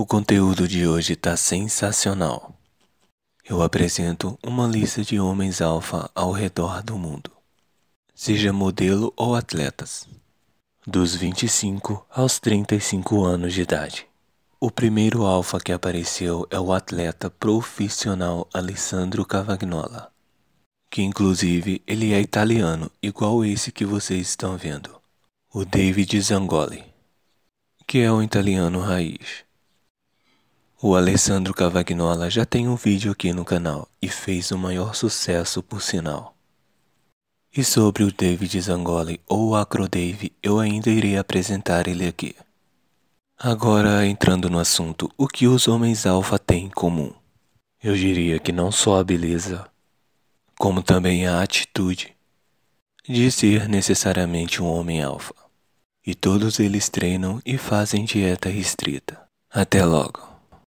O conteúdo de hoje está sensacional. Eu apresento uma lista de homens alfa ao redor do mundo, seja modelo ou atletas, dos 25 aos 35 anos de idade. O primeiro alfa que apareceu é o atleta profissional Alessandro Cavagnola, que inclusive ele é italiano, igual esse que vocês estão vendo, o David Zangoli, que é um italiano raiz. O Alessandro Cavagnola já tem um vídeo aqui no canal e fez o maior sucesso por sinal. E sobre o David Zangoli ou Acrodave, eu ainda irei apresentar ele aqui. Agora entrando no assunto, o que os homens alfa têm em comum? Eu diria que não só a beleza, como também a atitude de ser necessariamente um homem alfa. E todos eles treinam e fazem dieta restrita. Até logo!